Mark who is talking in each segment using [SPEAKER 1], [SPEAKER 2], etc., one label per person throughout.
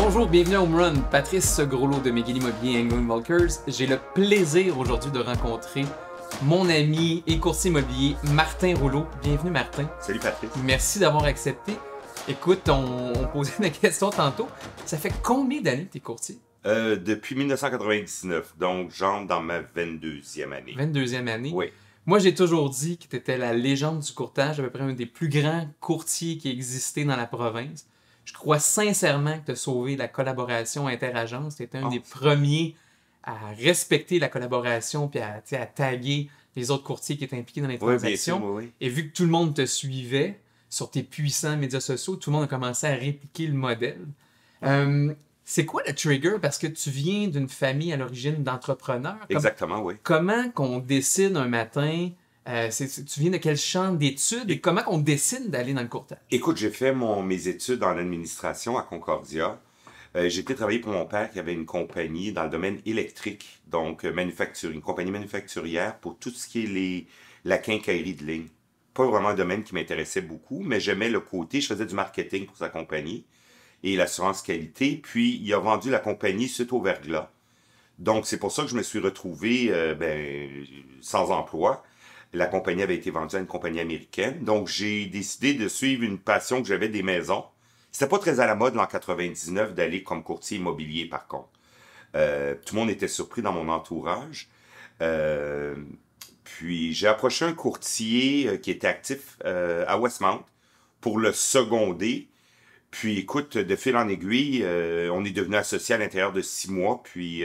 [SPEAKER 1] Bonjour, bienvenue à Home Run. Patrice Segroulot de McGill Immobilier Angling Walkers. J'ai le plaisir aujourd'hui de rencontrer mon ami et courtier immobilier Martin Rouleau. Bienvenue Martin. Salut Patrice. Merci d'avoir accepté. Écoute, on, posait une question tantôt. Ça fait combien d'années que tu es courtier?
[SPEAKER 2] Euh, depuis 1999, donc j'entre dans ma 22e année.
[SPEAKER 1] 22e année? Oui. Moi, j'ai toujours dit que tu étais la légende du courtage, à peu près un des plus grands courtiers qui existait dans la province. Je crois sincèrement que tu as sauvé la collaboration interagence. Tu un oh. des premiers à respecter la collaboration puis à, à taguer les autres courtiers qui étaient impliqués dans les transactions. Et vu que tout le monde te suivait sur tes puissants médias sociaux, tout le monde a commencé à répliquer le modèle. Euh, c'est quoi le trigger? Parce que tu viens d'une famille à l'origine d'entrepreneurs. Exactement, oui. Comment qu'on décide un matin, euh, tu viens de quel champ d'études et comment on décide d'aller dans le courtage?
[SPEAKER 2] Écoute, j'ai fait mes études en administration à Concordia. Euh, j'ai été travailler pour mon père qui avait une compagnie dans le domaine électrique, donc euh, une compagnie manufacturière pour tout ce qui est les, la quincaillerie de ligne. Pas vraiment un domaine qui m'intéressait beaucoup, mais j'aimais le côté, je faisais du marketing pour sa compagnie et l'assurance qualité, puis il a vendu la compagnie suite au verglas. Donc c'est pour ça que je me suis retrouvé euh, ben, sans emploi. La compagnie avait été vendue à une compagnie américaine. Donc, j'ai décidé de suivre une passion que j'avais des maisons. C'était pas très à la mode en 99 d'aller comme courtier immobilier, par contre. Euh, tout le monde était surpris dans mon entourage. Euh, puis, j'ai approché un courtier euh, qui était actif à Westmount pour le seconder. Puis, écoute, de fil en aiguille, on est devenu associé à l'intérieur de six mois. Puis,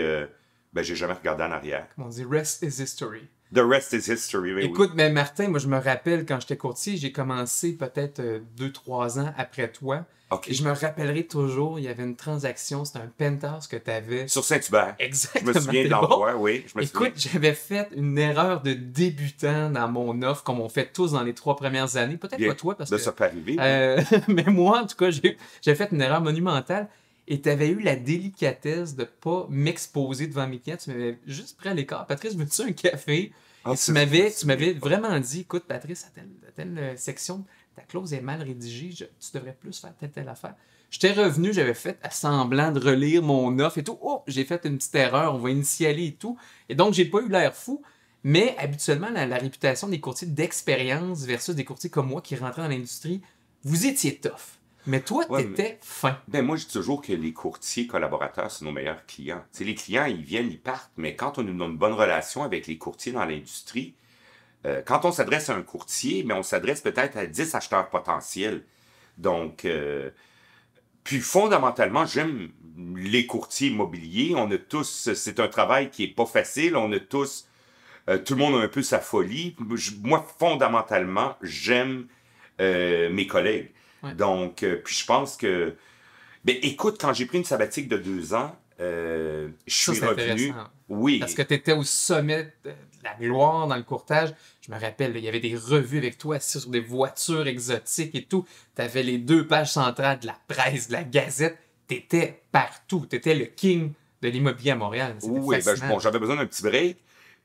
[SPEAKER 2] ben, j'ai jamais regardé en arrière.
[SPEAKER 1] On dit rest is history.
[SPEAKER 2] The rest ben Écoute,
[SPEAKER 1] mais ben, Martin, moi, je me rappelle quand j'étais courtier, j'ai commencé peut-être euh, deux, trois ans après toi. je me rappellerai toujours, il y avait une transaction, c'était un penthouse que tu avais. Sur Saint-Hubert. Exactement. Je me souviens de l'endroit, oui. Écoute, j'avais fait une erreur de débutant dans mon offre, comme on fait tous dans les trois premières années. Peut-être pas toi, parce ben, que. Ça peut euh, mais moi, en tout cas, j'ai fait une erreur monumentale et tu avais eu la délicatesse de pas m'exposer devant mes clients. Tu m'avais juste pris à l'écart. Patrice, veux-tu un café? Ah, tu m'avais, tu m'avais vraiment dit, écoute, Patrice, à telle, euh, section, ta clause est mal rédigée, tu devrais plus faire telle, telle affaire. J'étais revenu, j'avais fait semblant de relire mon offre et tout. Oh, j'ai fait une petite erreur, on va initialer et tout. Et donc, j'ai pas eu l'air fou. Mais habituellement, la, la réputation des courtiers d'expérience versus des courtiers comme moi qui rentraient dans l'industrie, vous étiez tough mais toi, tu étais fin. Ben,
[SPEAKER 2] moi, je dis toujours que les courtiers collaborateurs, c'est nos meilleurs clients. les clients, ils viennent, ils partent, mais quand on a une bonne relation avec les courtiers dans l'industrie, euh, quand on s'adresse à un courtier, mais on s'adresse peut-être à 10 acheteurs potentiels. Donc, euh, puis fondamentalement, j'aime les courtiers immobiliers. On a tous, c'est un travail qui est pas facile. On a tous, euh, tout le monde a un peu sa folie. moi, fondamentalement, j'aime mes collègues. Donc, euh, puis je pense que. mais ben, écoute, quand j'ai pris une sabbatique de deux ans, euh, je suis revenu. Oui. Parce que
[SPEAKER 1] tu étais au sommet de la gloire dans le courtage. Je me rappelle, il y avait des revues avec toi sur des voitures exotiques et tout. Tu avais les deux pages centrales de la presse, de la gazette. Tu étais partout. Tu étais le king de l'immobilier à Montréal. Oui, ben, j'avais
[SPEAKER 2] besoin d'un petit break.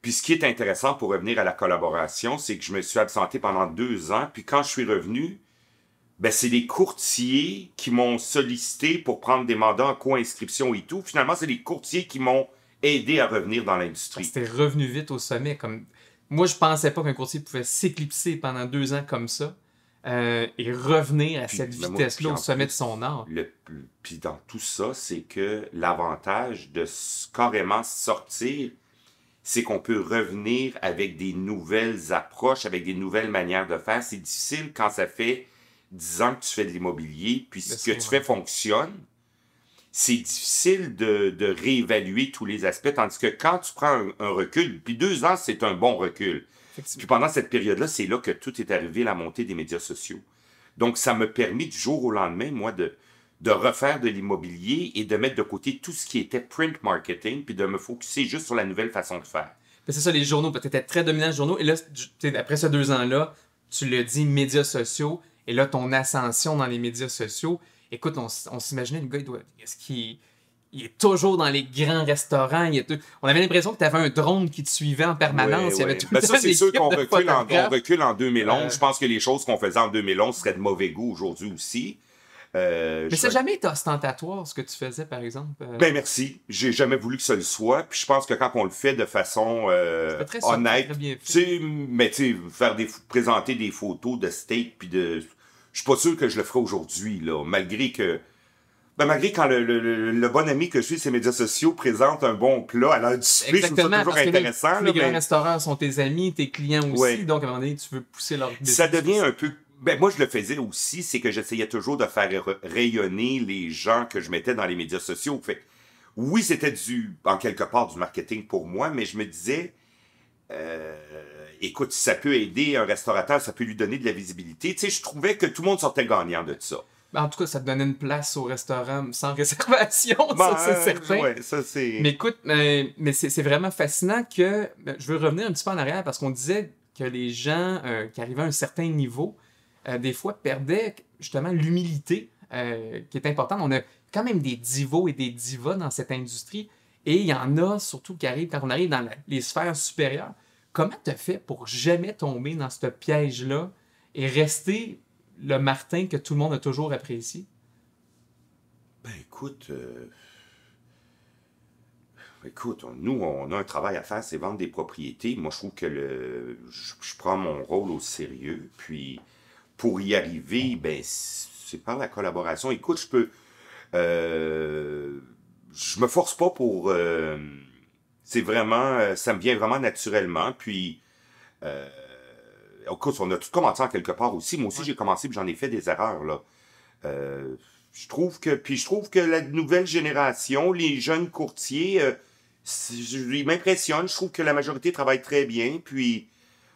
[SPEAKER 2] Puis ce qui est intéressant pour revenir à la collaboration, c'est que je me suis absenté pendant deux ans. Puis quand je suis revenu, ben, c'est les courtiers qui m'ont sollicité pour prendre des mandats en co-inscription et tout. Finalement, c'est les courtiers qui m'ont aidé à revenir dans l'industrie.
[SPEAKER 1] C'était revenu vite au sommet. Comme... Moi, je pensais pas qu'un courtier pouvait s'éclipser pendant deux ans comme ça. Euh, et revenir à cette ben, vitesse-là au sommet de son art. Le,
[SPEAKER 2] puis dans tout ça, c'est que l'avantage de carrément sortir, c'est qu'on peut revenir avec des nouvelles approches, avec des nouvelles manières de faire. C'est difficile quand ça fait 10 ans que tu fais de l'immobilier, puis ce ben, que tu fais fonctionne, c'est difficile de, réévaluer tous les aspects, tandis que quand tu prends un, recul, puis deux ans, c'est un bon recul. Puis pendant cette période-là, c'est là que tout est arrivé, la montée des médias sociaux. Donc, ça me permet du jour au lendemain, moi, de, de refaire de l'immobilier et de mettre de côté tout ce qui était print marketing, puis de me focuser juste sur la nouvelle façon
[SPEAKER 1] de faire. Ben, c'est ça, les journaux, peut-être très dominant les journaux. Et là, après ces deux ans-là, tu le dis, médias sociaux, et là, ton ascension dans les médias sociaux, écoute, on, s'imaginait le gars, est-ce qu'il est toujours dans les grands restaurants. On avait l'impression que tu avais un drone qui te suivait en permanence. il y avait ben, ça, c'est sûr qu'on recule,
[SPEAKER 2] en, 2011. Je pense que les choses qu'on faisait en 2011 seraient de mauvais goût aujourd'hui aussi. Euh, Mais c'est
[SPEAKER 1] jamais été ostentatoire ce que tu faisais, par exemple. Euh... Ben
[SPEAKER 2] merci. J'ai jamais voulu que ça le soit. Puis je pense que quand on le fait de façon euh, très honnête, tu sais, mais tu faire des présenter des photos de steak puis de je suis pas sûr que je le ferai aujourd'hui, là, malgré que. Ben, malgré quand le, le, le, bon ami que je suis, ces médias sociaux présente un bon plat à l'heure du souper, je toujours intéressant. là, les
[SPEAKER 1] restaurants sont tes amis, tes clients aussi, donc à un moment donné, tu veux pousser leur business. Ça
[SPEAKER 2] devient un peu ben, moi, je le faisais aussi, c'est que j'essayais toujours de faire rayonner les gens que je mettais dans les médias sociaux. Fait, oui, c'était du, en quelque part, du marketing pour moi, mais je me disais, euh, écoute, ça peut aider un restaurateur, ça peut lui donner de la visibilité. Tu sais, je trouvais que tout le monde sortait gagnant de ça.
[SPEAKER 1] Ben, en tout cas, ça te donnait une place au restaurant sans réservation, ben, c'est certain.
[SPEAKER 2] ça c'est. Mais
[SPEAKER 1] écoute, mais, c'est vraiment fascinant que. Ben, je veux revenir un petit peu en arrière parce qu'on disait que les gens euh, qui arrivaient à un certain niveau, euh, des fois, perdaient justement l'humilité euh, qui est importante. On a quand même des divos et des divas dans cette industrie et il y en a surtout qui arrivent quand on arrive dans les sphères supérieures. Comment tu fait pour jamais tomber dans ce piège-là et rester le Martin que tout le monde a toujours apprécié?
[SPEAKER 2] Ben écoute, euh, écoute, nous, on a un travail à faire, c'est vendre des propriétés. Moi, je trouve que le, je, prends mon rôle au sérieux. Puis, pour y arriver, ben, c'est par la collaboration. Écoute, je peux... Euh... Je me force pas pour... Euh, c'est vraiment, euh, ça me vient vraiment naturellement. Puis, euh, écoute, on a tout commencé en quelque part aussi. Moi aussi, j'ai commencé, puis j'en ai fait des erreurs, là. Euh, je trouve que, puis je trouve que la nouvelle génération, les jeunes courtiers, euh, ils m'impressionnent. Je trouve que la majorité travaille très bien. Puis,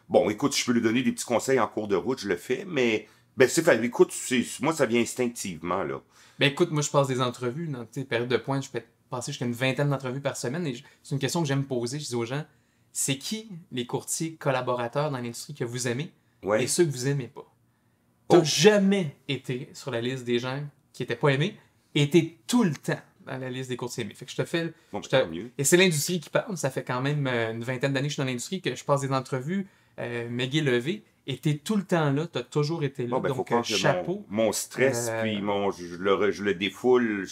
[SPEAKER 2] bon, écoute, je peux lui donner des petits conseils en cours de route, je le fais, mais ben, c'est fait. Écoute, moi, ça vient instinctivement, là.
[SPEAKER 1] Ben, écoute, moi, je passe des entrevues sais, période de pointe, je fais passer jusqu'à une vingtaine d'entrevues par semaine. Et c'est une question que j'aime poser. Je dis aux gens, c'est qui les courtiers collaborateurs dans l'industrie que vous aimez et ceux que vous aimez pas? Oh. Tu jamais été sur la liste des gens qui n'étaient pas aimés et tout le temps dans la liste des courtiers aimés. Fait que je te fais... Ben, mieux. Et c'est l'industrie qui parle. Ça fait quand même euh, une vingtaine d'années que je suis dans l'industrie, que je passe des entrevues, euh, Levé, et t'es tout le temps là, t'as toujours été là. Ben, donc, euh, chapeau.
[SPEAKER 2] Mon, stress, euh, puis mon, je, le, je le défoule,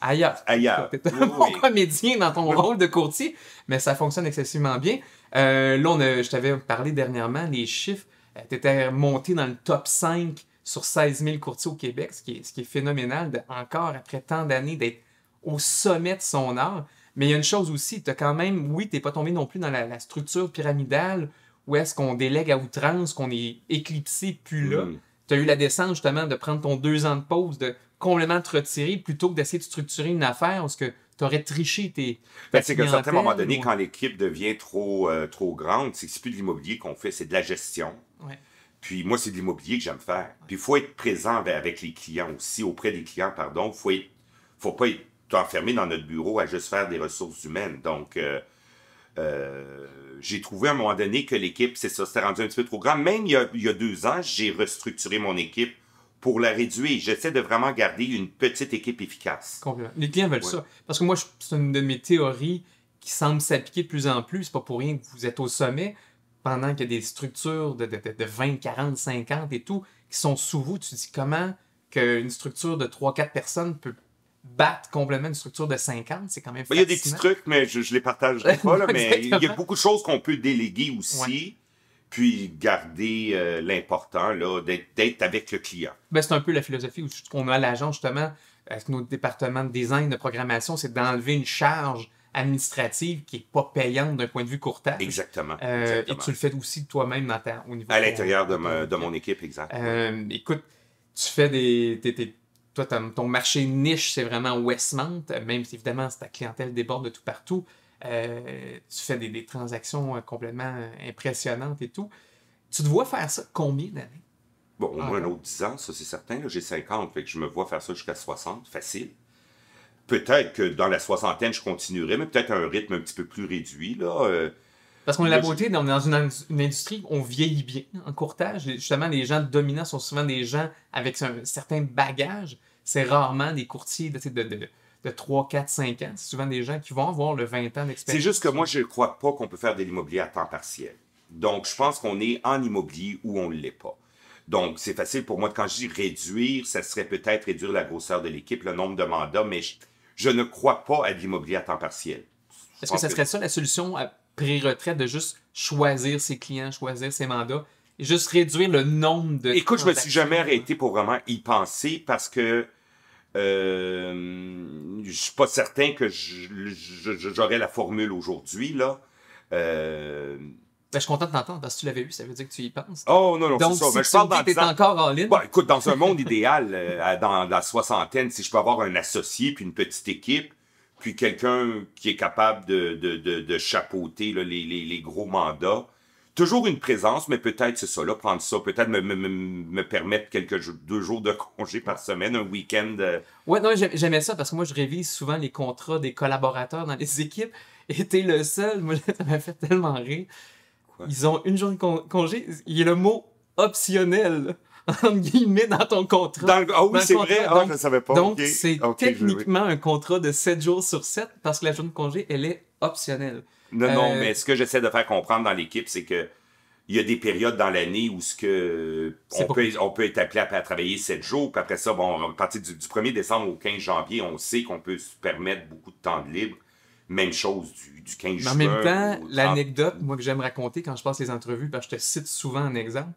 [SPEAKER 1] ailleurs. Ailleurs. T'es un bon comédien dans ton rôle de courtier, mais ça fonctionne excessivement bien. Euh, là, je t'avais parlé dernièrement, les chiffres, euh, tu étais monté dans le top 5 sur 16 000 courtiers au Québec, ce qui est, phénoménal, encore après tant d'années, d'être au sommet de son art. Mais il y a une chose aussi, tu quand même, oui, tu pas tombé non plus dans la, structure pyramidale où est-ce qu'on délègue à outrance, qu'on est éclipsé, puis là. Mm. Tu as eu la descente, justement de prendre ton deux ans de pause, de complètement te retirer plutôt que d'essayer de structurer une affaire parce que tu aurais triché tes. c'est ben, qu'à un certain moment donné,
[SPEAKER 2] quand l'équipe devient trop, euh, trop grande, c'est plus de l'immobilier qu'on fait, c'est de la gestion. Puis moi, c'est de l'immobilier que j'aime faire. Puis il faut être présent avec les clients aussi, auprès des clients, pardon. Il ne faut pas être enfermé dans notre bureau à juste faire des ressources humaines. Donc, euh, euh, j'ai trouvé à un moment donné que l'équipe, c'est ça, c'était rendu un petit peu trop grand. Même il il y a deux ans, j'ai restructuré mon équipe pour la réduire. J'essaie de vraiment garder une petite équipe efficace.
[SPEAKER 1] Les clients veulent ça. Parce que moi, c'est une de mes théories qui semble s'appliquer de plus en plus. C'est pas pour rien que vous êtes au sommet pendant qu'il y a des structures de, de, 20, 40, 50 et tout qui sont sous vous. Tu te dis comment qu'une structure de 3-4 personnes peut battre complètement une structure de 50, c'est quand même fou. Ben, il y a des petits trucs,
[SPEAKER 2] mais je ne les partagerai pas. là, mais il y a beaucoup de choses qu'on peut déléguer aussi puis garder euh, l'important, d'être, avec le client.
[SPEAKER 1] Ben, c'est un peu la philosophie où qu'on a à l'agent, justement, avec nos départements de design, de programmation, c'est d'enlever une charge administrative qui n'est pas payante d'un point de vue court terme. Exactement, euh, Et tu le fais aussi toi-même au niveau...
[SPEAKER 2] À l'intérieur de, mon équipe,
[SPEAKER 1] exactement. Euh, écoute, tu fais des... toi, ton marché niche, c'est vraiment Westmont, même si évidemment, ta clientèle déborde de tout partout. Euh, tu fais des, transactions euh, complètement euh, impressionnantes et tout. Tu te vois faire ça combien d'années?
[SPEAKER 2] Bon, au ah, moins un autre 10 ans, ça c'est certain. J'ai 50, fait que je me vois faire ça jusqu'à 60, facile. Peut-être que dans la soixantaine, je continuerai, mais peut-être à un rythme un petit peu plus réduit. Là, Parce qu'on la beauté, est
[SPEAKER 1] dans une, industrie on vieillit bien hein, en courtage. Justement, les gens dominants sont souvent des gens avec un certain bagage. C'est rarement des courtiers de, de, de 3, 4, 5 ans. C'est souvent des gens qui vont avoir le 20 ans d'expérience. C'est
[SPEAKER 2] juste que moi, je ne crois pas qu'on peut faire de l'immobilier à temps partiel. Donc, je pense qu'on est en immobilier où on ne l'est pas. Donc, c'est facile pour moi. Quand je dis réduire, ça serait peut-être réduire la grosseur de l'équipe, le nombre de mandats, mais je, ne crois pas à l'immobilier à temps partiel.
[SPEAKER 1] Est-ce que ça serait ça la solution à pré-retraite de juste choisir ses clients, choisir ses mandats? Juste réduire le nombre de. Écoute, je me suis
[SPEAKER 2] jamais arrêté pour vraiment y penser parce que je euh, je suis pas certain que j'aurais la formule aujourd'hui, là. Euh, ben,
[SPEAKER 1] je suis content de t'entendre parce que tu l'avais eu, ça veut dire que tu y penses. Oh non, non, c'est ça.
[SPEAKER 2] Si ben, tu es encore en ligne. écoute, dans un monde idéal, euh, dans la soixantaine, si je peux avoir un associé puis une petite équipe, puis quelqu'un qui est capable de, chapeauter les, gros mandats, toujours une présence, mais peut-être c'est ça, là, prendre ça, peut-être me, me, me, permettre quelques deux jours de congé par semaine, un week-end. Euh.
[SPEAKER 1] Ouais, non, j'aimais ça parce que moi, je révise souvent les contrats des collaborateurs dans les équipes et es le seul. Moi, ça m'a fait tellement rire. Quoi? Ils ont une journée de congé, il y a le mot optionnel. entre guillemets, dans ton contrat. Ah oui, c'est vrai. Ah, je ne savais pas. Donc, c'est techniquement un contrat de 7 jours sur 7 parce que la journée de congé, elle est optionnelle. Non, non, euh, mais
[SPEAKER 2] ce que j'essaie de faire comprendre dans l'équipe, c'est que il y a des périodes dans l'année où ce que on peut, être appelé à, travailler sept jours, puis après ça, bon, à partir du, 1er décembre au 15 janvier, on sait qu'on peut se permettre beaucoup de temps de libre. Même chose du, 15 juin. En même temps, l'anecdote,
[SPEAKER 1] moi, que j'aime raconter quand je passe les entrevues, parce que je te cite souvent en exemple,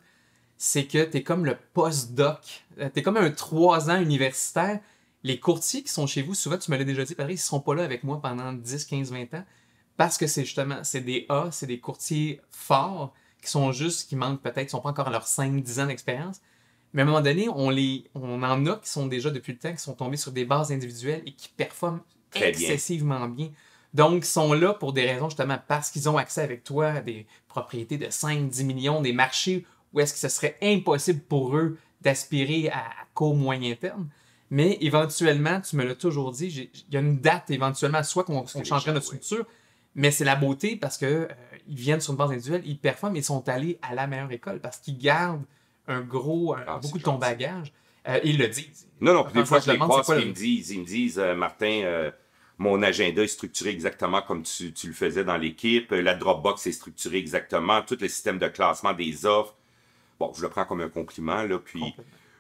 [SPEAKER 1] c'est que tu es comme le post-doc. Euh, tu es comme un 3 ans universitaire. Les courtiers qui sont chez vous, souvent, tu me l'as déjà dit, pareil, ils ne seront pas là avec moi pendant 10, 15, 20 ans parce que c'est justement, c'est des A, c'est des courtiers forts qui sont juste, qui manquent peut-être, qui sont pas encore à leurs 5-10 ans d'expérience. Mais à un moment donné, on, les, on en a qui sont déjà depuis le temps, qui sont tombés sur des bases individuelles et qui performent excessivement bien. Donc, ils sont là pour des raisons justement parce qu'ils ont accès avec toi à des propriétés de 5-10 millions, des marchés où est-ce que ce serait impossible pour eux d'aspirer à, co moyen terme. Mais éventuellement, tu me l'as toujours dit, il y a une date éventuellement, soit qu'on changerait notre structure, mais c'est la beauté parce que euh, viennent sur une base individuelle, ils performent, ils sont allés à la meilleure école parce qu'ils gardent un gros, ah, beaucoup de ton bagage. Euh, ils le disent. Non, non, des fois, je, les pas ils me
[SPEAKER 2] disent, ils me disent, euh, Martin, mon agenda est structuré exactement comme tu, le faisais dans l'équipe. La Dropbox est structurée exactement. Tout le système de classement des offres. Bon, je le prends comme un compliment, Puis,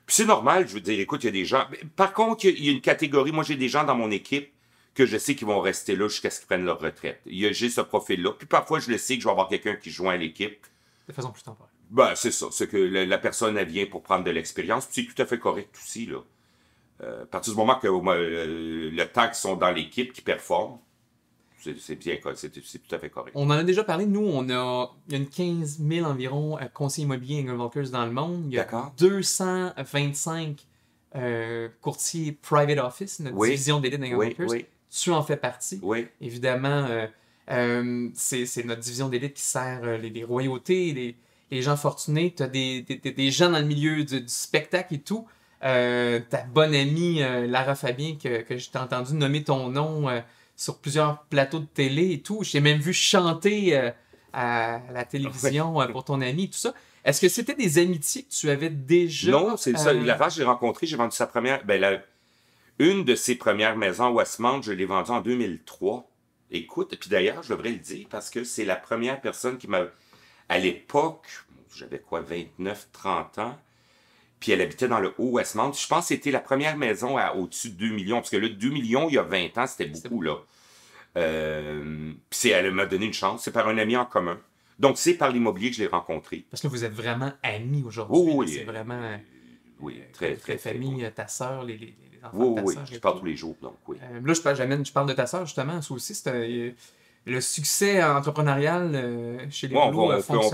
[SPEAKER 2] c'est normal, je veux dire, écoute, il y a des gens. Par contre, il y a une catégorie. Moi, j'ai des gens dans mon équipe que je sais qu'ils vont rester là jusqu'à ce qu'ils prennent leur retraite. J'ai ce profil-là. Puis parfois, je le sais que je vais avoir quelqu'un qui joint l'équipe.
[SPEAKER 1] De façon plus temporaire.
[SPEAKER 2] Ben, c'est ça. C'est que la, personne, elle vient pour prendre de l'expérience. Puis c'est tout à fait correct aussi, là. Euh, à partir du moment que euh, le temps qu'ils sont dans l'équipe, qui performe. c'est bien, c'est tout à fait correct. On en a
[SPEAKER 1] déjà parlé, nous, on a, il une 15 000 environ euh, conseillers immobiliers et Walkers dans le monde. Il y a 225 courtiers private office, notre division d'élite d'Ingle oui, tu en fais partie. Oui. Évidemment, euh, euh, c'est notre division d'élite qui sert euh, les, royautés, les, gens fortunés. Tu as des, gens dans le milieu du, spectacle et tout. ta bonne amie Lara Fabien, que, j'ai je entendu nommer ton nom sur plusieurs plateaux de télé et tout. J'ai même vu chanter à la télévision ah pour ton ami, tout ça. Est-ce que c'était des amitiés que tu avais déjà? Non, c'est ça. La que
[SPEAKER 2] j'ai rencontré, j'ai vendu sa première, ben, une de ses premières maisons, Westmount, je l'ai vendue en 2003. Écoute, puis d'ailleurs, je devrais le dire parce que c'est la première personne qui m'a. À l'époque, j'avais quoi, 29, 30 ans, puis elle habitait dans le Haut-Westmount. Je pense que c'était la première maison à au-dessus de 2 millions, parce que là, 2 millions, il y a 20 ans, c'était beaucoup, là. Euh, puis elle m'a donné une chance. C'est par un ami en commun. Donc, c'est par l'immobilier que je l'ai rencontré.
[SPEAKER 1] Parce que vous êtes vraiment amis aujourd'hui. oui, C'est vraiment.
[SPEAKER 2] Oui, euh, très, très,
[SPEAKER 1] famille, euh, ta sœur, les, oui, oui, je parle tous les jours, donc oui. Euh, là, je parle, de ta soeur, justement. Ça aussi, c'est le succès entrepreneurial euh, chez les ouais, on,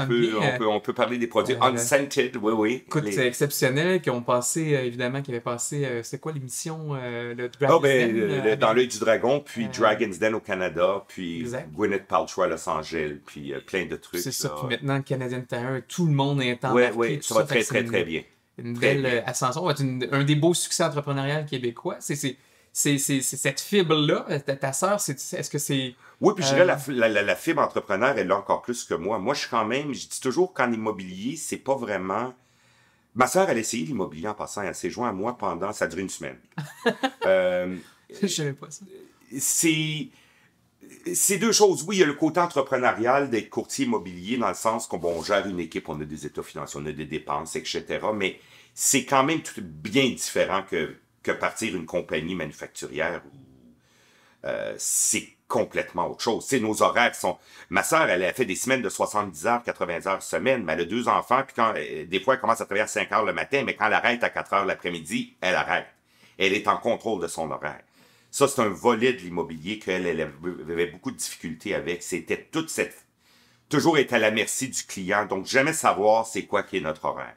[SPEAKER 1] peut,
[SPEAKER 2] on, peut, parler des produits euh, unscented, oui, oui. Écoute, c'est
[SPEAKER 1] exceptionnel, qui ont passé, évidemment, qui avaient passé, c'est quoi l'émission, le oh, ben, dans
[SPEAKER 2] l'œil du dragon, puis Dragon's Den au Canada, puis Gwyneth Paltrow à Los Angeles, puis plein de trucs. C'est ça, puis
[SPEAKER 1] maintenant, Canadian Tire, tout le monde est en Oui, oui, ça, va très, très, très bien une belle euh, ascension, un des beaux succès entrepreneurial québécois. C'est cette fibre-là, euh, ta, soeur, sœur, est-ce que c'est... Oui, puis je dirais, la,
[SPEAKER 2] euh, fibre entrepreneur, elle l'a encore plus que moi. Moi, je suis quand même, je dis toujours qu'en immobilier, c'est pas vraiment... Ma sœur, elle a essayé l'immobilier en passant, elle s'est jointe à moi pendant, ça a une semaine. euh,
[SPEAKER 1] je savais pas ça.
[SPEAKER 2] C'est c'est deux choses. Oui, il y a le côté entrepreneurial d'être courtier immobilier dans le sens qu'on gère une équipe, on a des états financiers, on a des dépenses, etc. Mais c'est quand même tout bien différent que, que partir une compagnie manufacturière. Euh, c'est complètement autre chose. C'est nos horaires sont. Ma soeur, elle a fait des semaines de 70 heures, 80 heures semaine, mais elle a deux enfants, puis quand euh, des fois elle commence à travailler à 5 heures le matin, mais quand elle arrête à 4 heures l'après-midi, elle arrête. Elle est en contrôle de son horaire. Ça, c'est un volet de l'immobilier qu'elle avait beaucoup de difficultés avec. C'était toute cette... Toujours être à la merci du client, donc jamais savoir c'est quoi qui est notre horaire.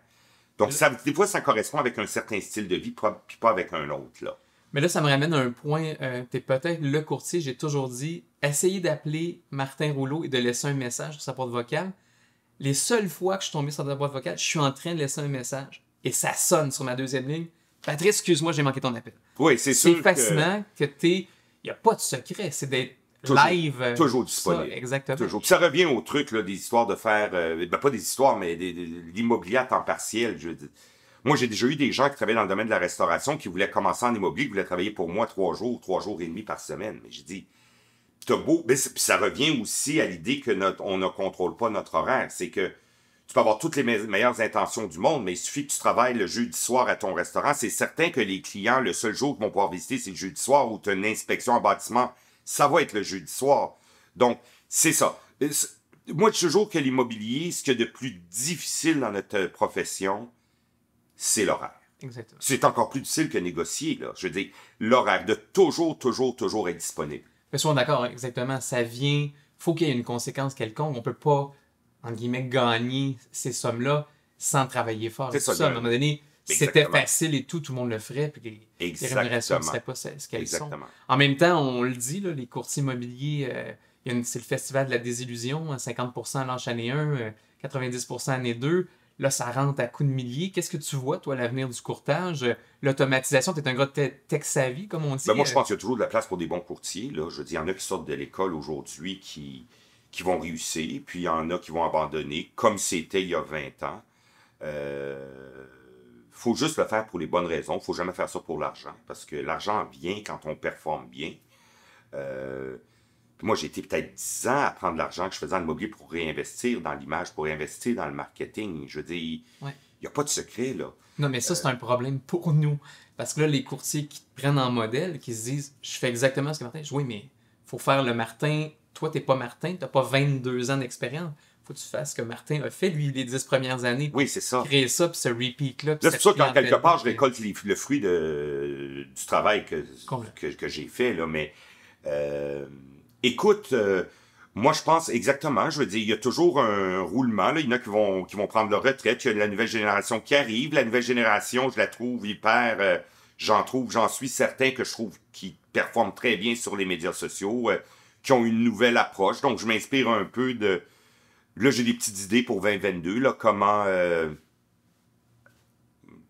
[SPEAKER 2] Donc, ça, des fois, ça correspond avec un certain style de vie, puis pas avec un autre, là.
[SPEAKER 1] Mais là, ça me ramène à un point, euh, peut-être le courtier, j'ai toujours dit, essayez d'appeler Martin Rouleau et de laisser un message sur sa porte vocale. Les seules fois que je suis tombé sur la boîte vocale, je suis en train de laisser un message et ça sonne sur ma deuxième ligne. Patrice, excuse-moi, j'ai manqué ton appel.
[SPEAKER 2] Oui, c'est sûr. C'est fascinant
[SPEAKER 1] que, tu es. Il n'y a pas de secret, c'est d'être live. Euh, toujours du Ça, exactement. Toujours. ça
[SPEAKER 2] revient au truc des histoires de faire. Euh, ben, pas des histoires, mais l'immobilier à temps partiel. moi, j'ai déjà eu des gens qui travaillaient dans le domaine de la restauration qui voulaient commencer en immobilier, qui voulaient travailler pour moi trois jours, trois jours et demi par semaine. Mais j'ai dit, t'as beau. Ben, ça revient aussi à l'idée que notre, on ne contrôle pas notre horaire. C'est que tu peux avoir toutes les meilleures intentions du monde, mais il suffit que tu travailles le jeudi soir à ton restaurant. C'est certain que les clients, le seul jour qu'ils vont pouvoir visiter, c'est le jeudi soir ou tu as une inspection en bâtiment. Ça va être le jeudi soir. Donc, c'est ça. Euh, moi, je toujours que l'immobilier, ce qu'il y a de plus difficile dans notre euh, profession, c'est l'horaire. Exactement. C'est encore plus difficile que négocier, là. Je veux dire, l'horaire de toujours, toujours, toujours être disponible.
[SPEAKER 1] Mais d'accord, hein, exactement. Ça vient, faut qu'il y ait une conséquence quelconque. On peut pas en guillemets, gagner ces sommes-là sans travailler fort. C'est ça, à un moment donné, c'était facile et tout, tout le monde le ferait, puis les, Exactement. les rémunérations ne pas ce qu'elles sont. En même temps, on le dit, les courtiers immobiliers, euh, c'est le festival de la désillusion, 50% l'anche année 1, 90% année 2. Là, ça rentre à coups de milliers. Qu'est-ce que tu vois, toi, l'avenir du courtage? L'automatisation, tu es un gars de tech savvy, comme on dit. Ben, moi, je euh. pense qu'il y
[SPEAKER 2] a toujours de la place pour des bons courtiers. Là. Je dis il y en a qui sortent de l'école aujourd'hui qui, qui vont réussir, puis il y en a qui vont abandonner, comme c'était il y a 20 ans. Il euh, faut juste le faire pour les bonnes raisons. Il faut jamais faire ça pour l'argent, parce que l'argent vient quand on performe bien. Euh, moi, j'ai été peut-être 10 ans à prendre l'argent que je faisais le immobilier pour réinvestir dans l'image, pour réinvestir dans le marketing. Je veux dire, il n'y a pas de secret,
[SPEAKER 1] là. Non, mais ça, c'est euh, un problème pour nous. Parce que là, les courtiers qui te prennent en modèle, qui se disent, je fais exactement ce que Martin. Je, oui, mais faut faire le Martin toi, tu t'es pas Martin, tu n'as pas 22 ans d'expérience. Faut que tu fasses ce que Martin a fait, lui, les 10 premières années. Oui, c'est ça. Créer ça, puis ce repeat-là. c'est pour ça qu'en quelque part, je
[SPEAKER 2] récolte le fruit du travail que, que, j'ai fait, là, mais euh, écoute, euh, moi, je pense exactement. Je veux dire, il y a toujours un roulement. Là. Il y en a qui vont, qui vont prendre leur retraite. Il y a la nouvelle génération qui arrive. La nouvelle génération, je la trouve hyper. Euh, j'en trouve, j'en suis certain que je trouve qu'ils performe très bien sur les médias sociaux qui ont une nouvelle approche. Donc, je m'inspire un peu de... Là, j'ai des petites idées pour 2022, là, comment euh,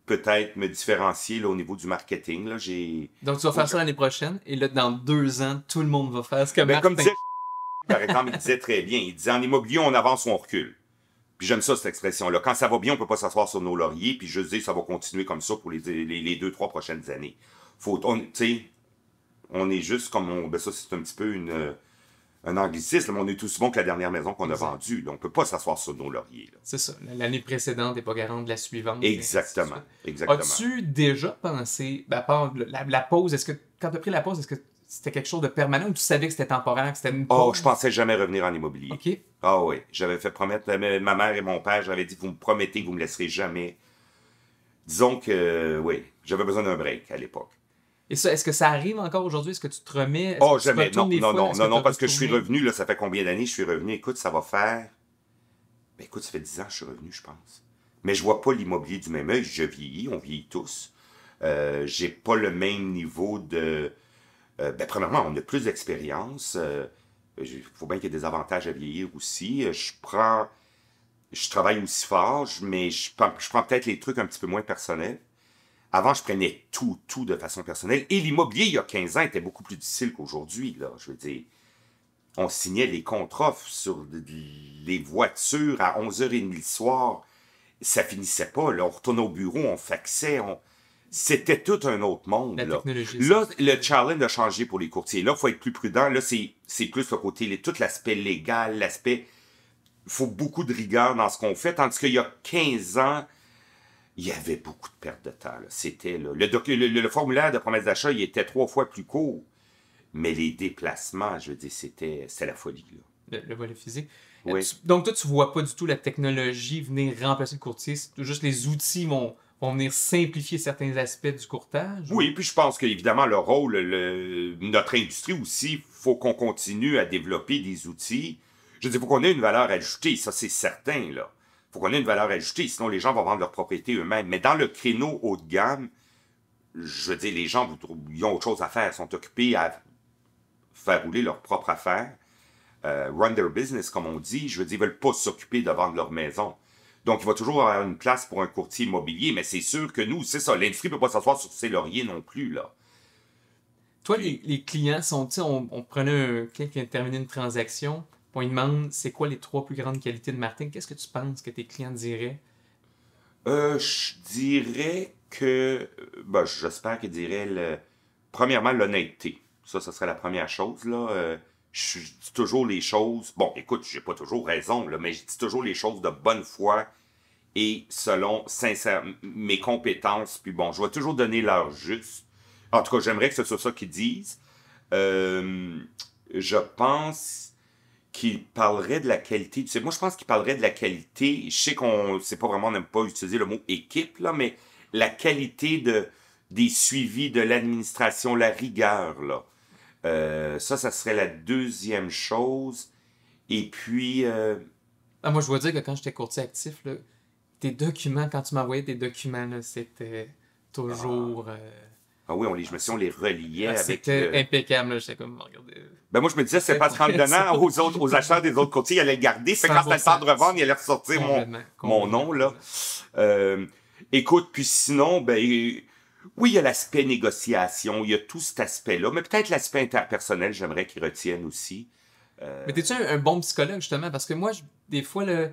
[SPEAKER 2] peut-être me différencier au niveau du marketing. Donc, tu
[SPEAKER 1] vas faire ça l'année prochaine, et là, dans deux ans, tout le monde va faire ce que ben, Comme
[SPEAKER 2] par exemple, il disait très bien, il disait, en immobilier, on avance ou on recule. Puis j'aime ça, cette expression-là. Quand ça va bien, on peut pas s'asseoir sur nos lauriers, puis je dis, ça va continuer comme ça pour les, les, deux, trois prochaines années. Faut, on, on est juste comme on. Ben ça, c'est un petit peu une, euh, un anglicisme. On est tous bon que la dernière maison qu'on a vendue. on ne peut pas s'asseoir sur nos lauriers.
[SPEAKER 1] C'est ça. L'année précédente n'est pas garante de la suivante.
[SPEAKER 2] Exactement. Exactement. As-tu
[SPEAKER 1] déjà pensé, ben, la, la, pause, est-ce que quand tu as pris la pause, est-ce que c'était quelque chose de permanent ou tu savais que c'était temporaire, que c'était une oh, pause? Oh, je
[SPEAKER 2] pensais jamais revenir en immobilier. OK. Ah oui. J'avais fait promettre, ma mère et mon père, j'avais dit, vous me promettez, que vous me laisserez jamais. Disons que, oui, j'avais besoin d'un break à l'époque
[SPEAKER 1] est-ce que ça arrive encore aujourd'hui? Est-ce que tu te remets? Oh, jamais. Non, non, non, non, parce que
[SPEAKER 2] je suis revenu, là, ça fait combien d'années je suis revenu? Écoute, ça va faire. Ben, écoute, ça fait 10 ans que je suis revenu, je pense. Mais je vois pas l'immobilier du même œil. Je vieillis, on vieillit tous. Euh, j'ai pas le même niveau de. Euh, ben, premièrement, on a plus d'expérience. Il euh, faut bien qu'il y ait des avantages à vieillir aussi. Euh, je prends. Je travaille aussi fort, mais je prends peut-être les trucs un petit peu moins personnels. Avant, je prenais tout, tout de façon personnelle. Et l'immobilier, il y a 15 ans, était beaucoup plus difficile qu'aujourd'hui. je veux dire, on signait les contre-offres sur les voitures à 11h30 le soir. Ça finissait pas. Là, on retournait au bureau, on faxait, on... C'était tout un autre monde. La là. là le challenge a changé pour les courtiers. Là, il faut être plus prudent. Là, c'est plus le côté, tout l'aspect légal, l'aspect... Il faut beaucoup de rigueur dans ce qu'on fait. Tandis qu'il y a 15 ans, il y avait beaucoup de pertes de temps. C'était le, le, formulaire de promesse d'achat, il était trois fois plus court. Mais les déplacements, je veux dire, c'était la folie.
[SPEAKER 1] Là. Le, le, volet physique. Euh, donc, toi, tu vois pas du tout la technologie venir remplacer le courtier. Juste les outils vont, venir simplifier certains aspects du courtage.
[SPEAKER 2] Oui, puis je pense qu'évidemment, le rôle, le, notre industrie aussi, faut qu'on continue à développer des outils. Je dis, faut qu'on ait une valeur ajoutée, ça c'est certain, là faut qu'on ait une valeur ajoutée, sinon les gens vont vendre leur propriété eux-mêmes. Mais dans le créneau haut de gamme, je veux dire, les gens ils ont autre chose à faire, ils sont occupés à faire rouler leur propre affaire, euh, run their business, comme on dit. Je veux dire, ils veulent pas s'occuper de vendre leur maison. Donc, il va toujours avoir une place pour un courtier immobilier, mais c'est sûr que nous, c'est ça, l'industrie ne peut pas s'asseoir sur ses lauriers non plus, là.
[SPEAKER 1] Toi, les, clients sont, tu on, prenait quelqu'un qui a terminé une transaction, Bon, il demande c'est quoi les trois plus grandes qualités de Martin. Qu'est-ce que tu penses que tes clients diraient
[SPEAKER 2] euh, Je dirais que. Ben, J'espère qu'ils diraient le... premièrement l'honnêteté. Ça, ce serait la première chose. Là. Euh, je dis toujours les choses. Bon, écoute, j'ai pas toujours raison, là, mais je dis toujours les choses de bonne foi et selon sincère, mes compétences. Puis bon, je vais toujours donner l'heure juste. En tout cas, j'aimerais que ce soit ça qu'ils disent. Euh, je pense qui parlerait de la qualité Moi, je pense qu'il parlerait de la qualité. Je sais qu'on c'est pas vraiment, n'aime pas utiliser le mot équipe, là, mais la qualité de, des suivis de l'administration, la rigueur, là. Euh, ça, ça serait la deuxième chose. Et puis. Euh,
[SPEAKER 1] ah, moi, je veux dire que quand j'étais courtier actif, tes documents, quand tu m'envoyais tes documents, c'était ah. toujours. Euh,
[SPEAKER 2] ah oui, on les, je me souviens, on les reliait ah, avec. C'était le...
[SPEAKER 1] impeccable, j'étais comme, regardez.
[SPEAKER 2] Ben, moi, je me disais, c'est pas 30 le donnant aux autres, acheteurs des autres côtés, ils allaient le garder. Fait quand t'as le temps de revendre, ils allaient ressortir mon, nom, là. Euh, écoute, puis sinon, ben, oui, il y a l'aspect négociation, il y a tout cet aspect-là, mais peut-être l'aspect interpersonnel, j'aimerais qu'ils retiennent aussi. Euh, mais t'es-tu
[SPEAKER 1] un, bon psychologue, justement? Parce que moi, des fois, le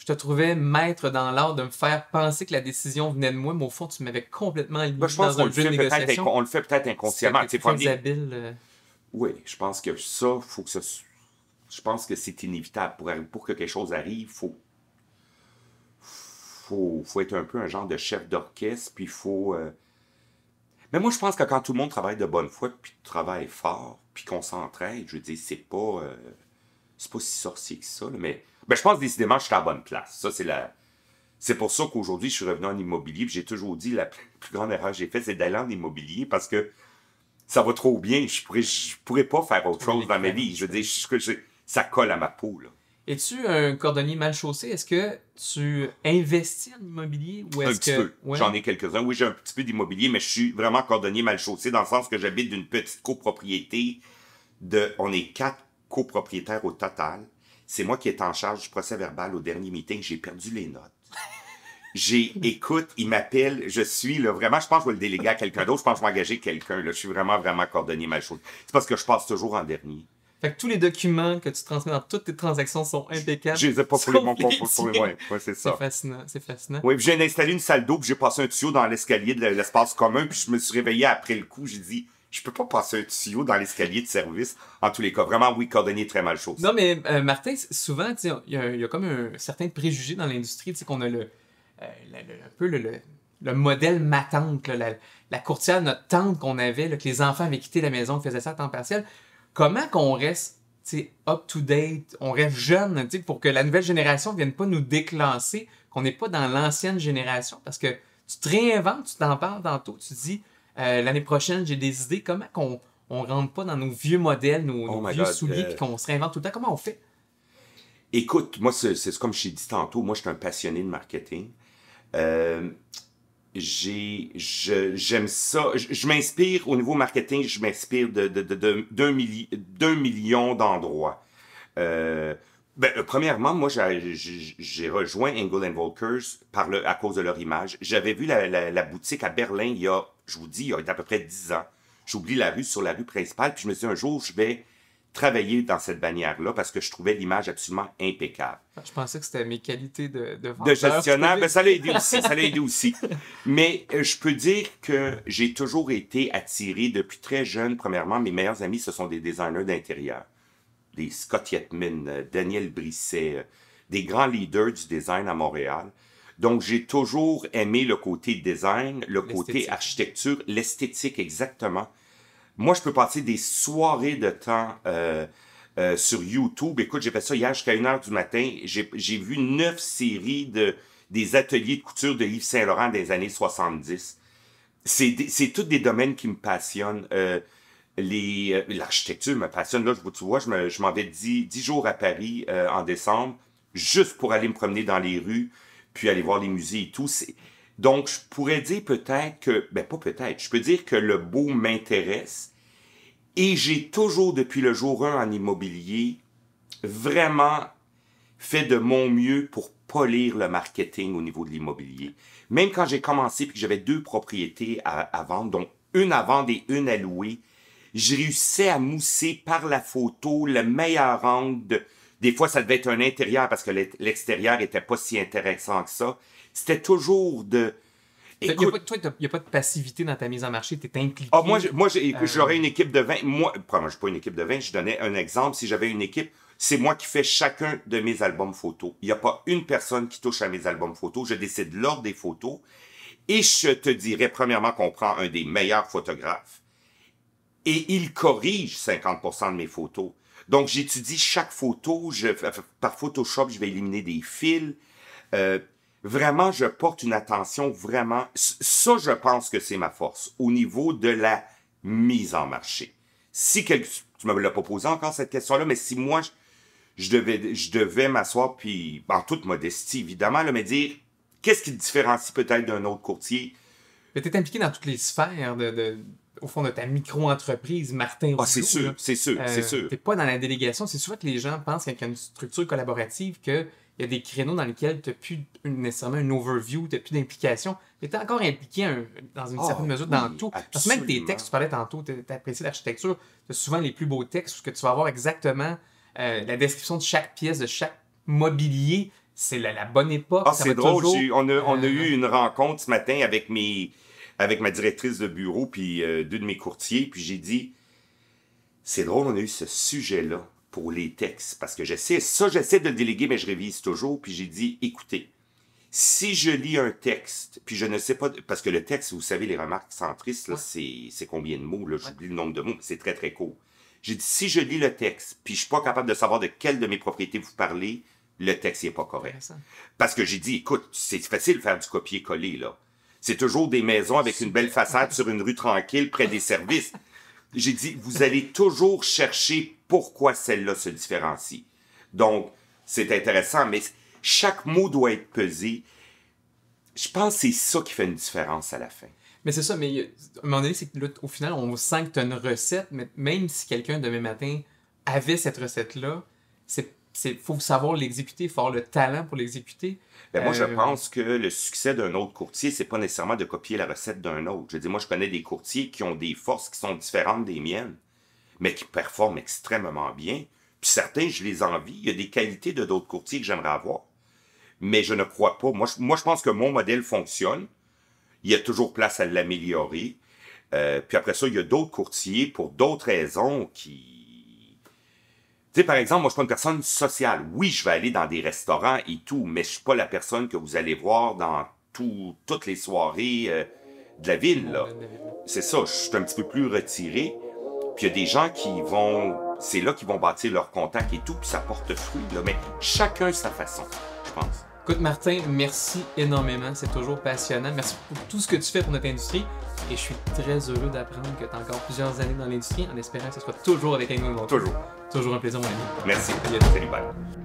[SPEAKER 1] je te trouvais maître dans l'art de me faire penser que la décision venait de moi, mais au fond, tu m'avais complètement éliminé dans un jeu On
[SPEAKER 2] le fait peut-être inconsciemment. C'est habile. Euh, oui, je pense que ça, faut que ça... Je pense que c'est inévitable. Pour, pour que quelque chose arrive, il faut... Faut, être un peu un genre de chef d'orchestre, puis il faut... Euh, mais moi, je pense que quand tout le monde travaille de bonne foi, puis travaille fort, puis qu'on s'entraide, je veux dire, c'est pas... Euh, c'est pas si sorcier que ça, mais ben, je pense décidément que je suis à la bonne place. Ça, c'est la... C'est pour ça qu'aujourd'hui, je suis revenu en immobilier. J'ai toujours dit la plus grande erreur que j'ai faite, c'est d'aller en immobilier parce que ça va trop bien. Je pourrais, je pourrais pas faire autre chose dans ma vie. Je veux dire, ça colle à ma peau.
[SPEAKER 1] Es-tu un cordonnier mal chaussé? Est-ce que tu investis en immobilier Un petit peu. J'en
[SPEAKER 2] ai quelques-uns. Oui, j'ai un petit peu d'immobilier, mais je suis vraiment cordonnier mal chaussé dans le sens que j'habite d'une petite copropriété de. On est quatre copropriétaires au total. C'est moi qui est en charge du procès verbal au dernier meeting. J'ai perdu les notes. J'ai, écoute, il m'appelle, je suis, là, vraiment, je pense que je vais le déléguer à quelqu'un d'autre. Je pense que je vais engager quelqu'un, Je suis vraiment, vraiment coordonné ma chose. C'est parce que je passe toujours en dernier.
[SPEAKER 1] Fait que tous les documents que tu transmets dans toutes tes transactions sont impeccables. Je les ai pas pour mon c'est ça. C'est fascinant, c'est fascinant. Oui,
[SPEAKER 2] j'ai installé une salle d'eau, puis j'ai passé un tuyau dans l'escalier de l'espace commun, puis je me suis réveillé après le coup, j'ai dit, je peux pas passer un tuyau dans l'escalier de service. En tous les cas, vraiment, oui, coordonner très mal chose. Non,
[SPEAKER 1] mais euh, Martin, souvent, il y, a comme un certain préjugé dans l'industrie, tu qu'on a euh, le, un peu le, modèle matante, la, la, courtière, notre tante qu'on avait, que les enfants avaient quitté la maison, faisait ça à temps partiel. Comment qu'on reste up-to-date, on reste jeune, pour que la nouvelle génération ne vienne pas nous déclasser, qu'on n'est pas dans l'ancienne génération, parce que tu te réinventes, tu t'en parles tantôt, tu te dis euh, l'année prochaine, j'ai des idées. Comment qu'on on rentre pas dans nos vieux modèles, nos, oh vieux souliers, euh, qu'on se réinvente tout le temps? Comment on fait?
[SPEAKER 2] Écoute, moi, c'est comme je t'ai dit tantôt, moi, je suis un passionné de marketing. Euh, j'aime ça. Je, m'inspire au niveau marketing, je m'inspire d'un de, de, de, million d'endroits. Euh, ben, premièrement, moi, j'ai rejoint Engel Volkers par à cause de leur image. J'avais vu la, boutique à Berlin il y a je vous dis, il y a à peu près 10 ans, j'oublie la rue sur la rue principale, puis je me suis dit, un jour, je vais travailler dans cette bannière-là parce que je trouvais l'image absolument impeccable.
[SPEAKER 1] Ah, je pensais que c'était mes qualités de, vendeur. De gestionnaire, mais ben, ça l'a aidé aussi, ça aussi.
[SPEAKER 2] Mais euh, je peux dire que j'ai toujours été attiré depuis très jeune. Premièrement, mes meilleurs amis, ce sont des designers d'intérieur. Des Scott Yetman, euh, Daniel Brisset, euh, des grands leaders du design à Montréal. Donc, j'ai toujours aimé le côté design, le côté architecture, l'esthétique exactement. Moi, je peux passer des soirées de temps euh, euh, sur YouTube. Écoute, j'ai fait ça hier jusqu'à 1 heure du matin. J'ai vu neuf séries de des ateliers de couture de Yves Saint-Laurent des années 70. C'est tous des domaines qui me passionnent. Euh, euh L'architecture me passionne. Là, je, tu vois, je m'en vais dix, dix jours à Paris en décembre, juste pour aller me promener dans les rues, puis aller voir les musées et tout. Donc, je pourrais dire peut-être que, ben pas peut-être, je peux dire que le beau m'intéresse et j'ai toujours, depuis le jour 1 en immobilier, vraiment fait de mon mieux pour polir le marketing au niveau de l'immobilier. Même quand j'ai commencé puis que j'avais deux propriétés à, vendre, dont une à vendre et une à louer, je réussi à mousser par la photo le meilleur angle de, des fois, ça devait être un intérieur parce que l'extérieur était pas si intéressant que ça. C'était toujours de.
[SPEAKER 1] Écoute, il n'y a, pas de passivité dans ta mise en marché, tu es impliqué. Ah, moi, moi j'aurais euh. une
[SPEAKER 2] équipe de 20. Moi, je suis pas une équipe de 20, je donnais un exemple. Si j'avais une équipe, c'est moi qui fais chacun de mes albums photos. Il n'y a pas une personne qui touche à mes albums photos. Je décide l'ordre des photos. Et je te dirais, premièrement, qu'on prend un des meilleurs photographes et il corrige 50% de mes photos. Donc, j'étudie chaque photo. Je, par Photoshop, je vais éliminer des fils. Euh, vraiment, je porte une attention vraiment... Ça, je pense que c'est ma force au niveau de la mise en marché. Si quelqu'un... Tu me l'as pas posé encore, cette question-là, mais si moi, je, devais, je devais m'asseoir, puis en toute modestie, évidemment, là, mais dire qu'est-ce qui te différencie peut-être d'un autre courtier?
[SPEAKER 1] Mais tu es impliqué dans toutes les sphères de au fond de ta micro-entreprise, Martin ah, C'est sûr, c'est sûr, c'est euh, sûr. T'es pas dans la délégation. C'est souvent que les gens pensent qu'il y a une structure collaborative, qu'il y a des créneaux dans lesquels tu n'as plus une, nécessairement une overview, tu n'as plus d'implication. Tu es encore impliqué dans une ah certaine mesure dans tout. Parce que même tes textes, tu parlais tantôt, tu apprécies l'architecture, tu as souvent les plus beaux textes où que tu vas avoir exactement euh, la description de chaque pièce, de chaque mobilier. C'est la, bonne époque. Ah, c'est drôle.
[SPEAKER 2] on, a, on a euh, eu une rencontre ce matin avec mes avec ma directrice de bureau puis euh, deux de mes courtiers, puis j'ai dit c'est drôle, on a eu ce sujet-là pour les textes parce que j'essaie ça j'essaie de le déléguer mais je révise toujours puis j'ai dit écoutez, si je lis un texte, puis je ne sais pas, parce que le texte, vous savez, les remarques centristes, là, c'est combien de mots, là, j'oublie le nombre de mots, c'est très, très court. J'ai dit, si je lis le texte, puis je suis pas capable de savoir de quelle de mes propriétés vous parlez, le texte n'est pas correct. Parce que j'ai dit, écoute, c'est facile de faire du copier-coller, là. C'est toujours des maisons avec une belle façade sur une rue tranquille près des services. J'ai dit, vous allez toujours chercher pourquoi celle-là se différencie. Donc, c'est intéressant, mais chaque mot doit être pesé. Je pense que c'est ça qui fait une différence à la fin.
[SPEAKER 1] Mais c'est ça, mais à un moment donné, c'est que au final, on sent que tu as une recette, mais même si quelqu'un demain matin avait cette recette-là, c'est il faut savoir l'exécuter, il faut avoir le talent pour l'exécuter. mais ben, moi, je euh, pense
[SPEAKER 2] que le succès d'un autre courtier, c'est pas nécessairement de copier la recette d'un autre. Je dis, moi, je connais des courtiers qui ont des forces qui sont différentes des miennes, mais qui performent extrêmement bien. Puis certains, je les envie. Il y a des qualités de d'autres courtiers que j'aimerais avoir. Mais je ne crois pas. Moi je, moi, je pense que mon modèle fonctionne. Il y a toujours place à l'améliorer. Euh, puis après ça, il y a d'autres courtiers pour d'autres raisons qui tu sais, par exemple, moi, je suis pas une personne sociale. Oui, je vais aller dans des restaurants et tout, mais je suis pas la personne que vous allez voir dans tout, toutes les soirées euh, de la ville, là. C'est ça, je suis un petit peu plus retiré. Puis il y a des gens qui vont... C'est là qu'ils vont bâtir leurs contacts et tout, puis ça porte fruit, là. Mais chacun sa façon, je pense.
[SPEAKER 1] Écoute, Martin, merci énormément. C'est toujours passionnant. Merci pour tout ce que tu fais pour notre industrie. Et je suis très heureux d'apprendre que tu as encore plusieurs années dans l'industrie en espérant que ce soit toujours avec nous. Toujours. Toujours un plaisir, mon ami. Merci. Salut, bye.